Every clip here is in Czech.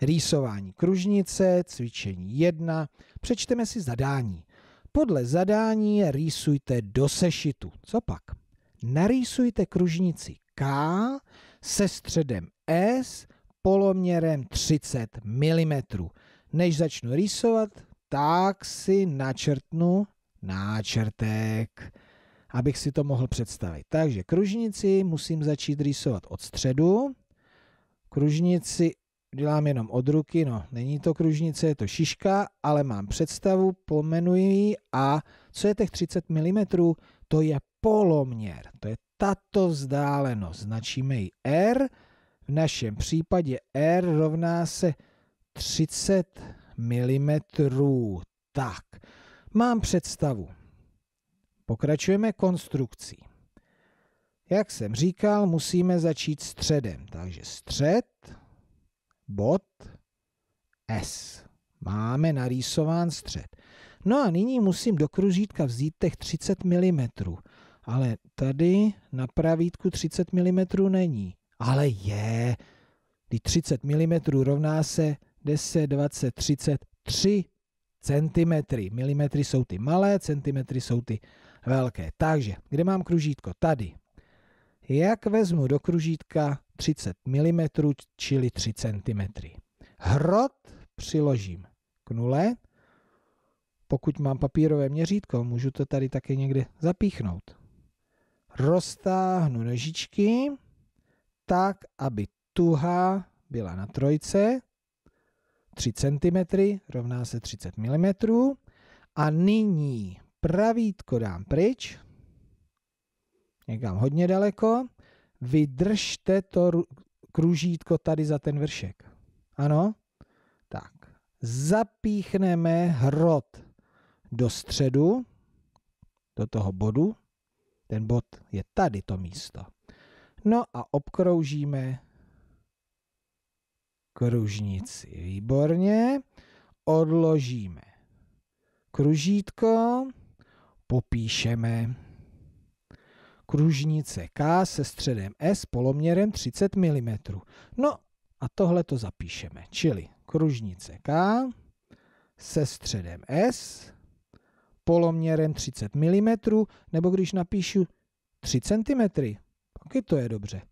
rýsování kružnice, cvičení 1. Přečteme si zadání. Podle zadání rýsujte do sešitu. Co pak? Narýsujte kružnici K se středem S poloměrem 30 mm. Než začnu rýsovat, tak si načrtnu náčrtek, abych si to mohl představit. Takže kružnici musím začít rýsovat od středu, kružnici udělám jenom od ruky, no není to kružnice, je to šiška, ale mám představu, pomenuji ji a co je těch 30 mm, to je poloměr, to je tato vzdálenost, značíme ji R, v našem případě R rovná se 30 mm, tak, mám představu. Pokračujeme konstrukcí. Jak jsem říkal, musíme začít středem, takže střed, bod S. Máme narýsován střed. No a nyní musím do kružítka vzít těch 30 mm, ale tady na pravítku 30 mm není. Ale je, Ty 30 mm rovná se 10, 20, 30, 3 cm. Milimetry jsou ty malé, centimetry jsou ty velké. Takže, kde mám kružítko? Tady jak vezmu do kružítka 30 mm, čili 3 cm. Hrot přiložím k nule. Pokud mám papírové měřítko, můžu to tady také někde zapíchnout. Roztáhnu nožičky tak, aby tuha byla na trojce. 3 cm rovná se 30 mm. A nyní pravítko dám pryč, někam hodně daleko, vydržte to kružítko tady za ten vršek. Ano? Tak. Zapíchneme hrot do středu, do toho bodu. Ten bod je tady to místo. No a obkroužíme kružnici. Výborně. Odložíme kružítko, popíšeme kružnice K se středem S poloměrem 30 mm. No a tohle to zapíšeme, čili kružnice K se středem S poloměrem 30 mm, nebo když napíšu 3 cm, taky to je dobře.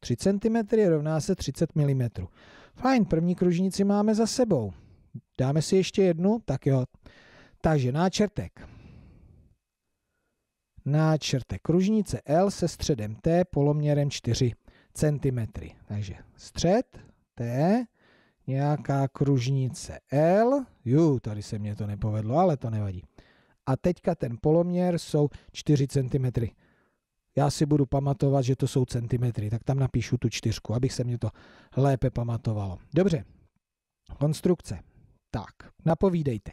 3 cm rovná se 30 mm. Fajn, první kružnici máme za sebou. Dáme si ještě jednu? Tak jo. Takže náčrtek na čerte kružnice L se středem T poloměrem 4 cm. Takže střed T, nějaká kružnice L, ju, tady se mě to nepovedlo, ale to nevadí. A teďka ten poloměr jsou 4 cm. Já si budu pamatovat, že to jsou centimetry, tak tam napíšu tu čtyřku, abych se mě to lépe pamatovalo. Dobře, konstrukce. Tak, napovídejte.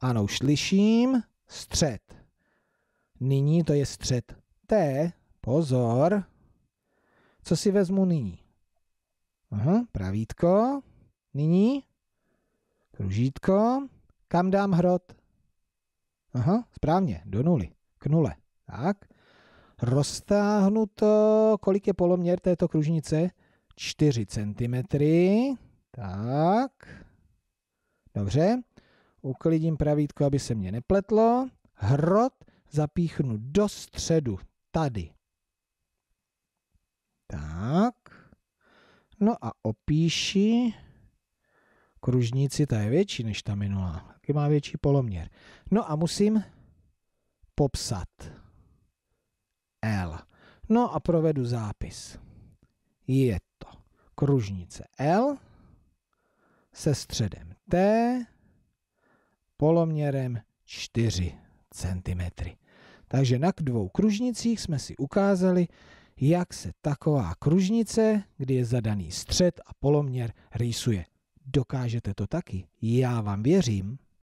Ano, už slyším, střed. Nyní to je střed T. Pozor. Co si vezmu nyní? Aha, pravítko. Nyní kružítko. Kam dám hrot? Aha, správně, do nuly, k nule. Tak. to. kolik je poloměr této kružnice? 4 cm. Tak. Dobře. Uklidím pravítko, aby se mě nepletlo. Hrot zapíchnu do středu, tady. Tak. No a opíši kružnici, ta je větší než ta minulá. Taky má větší poloměr. No a musím popsat L. No a provedu zápis. Je to kružnice L se středem T poloměrem 4 cm. Takže na dvou kružnicích jsme si ukázali, jak se taková kružnice, kdy je zadaný střed a poloměr, rýsuje. Dokážete to taky? Já vám věřím.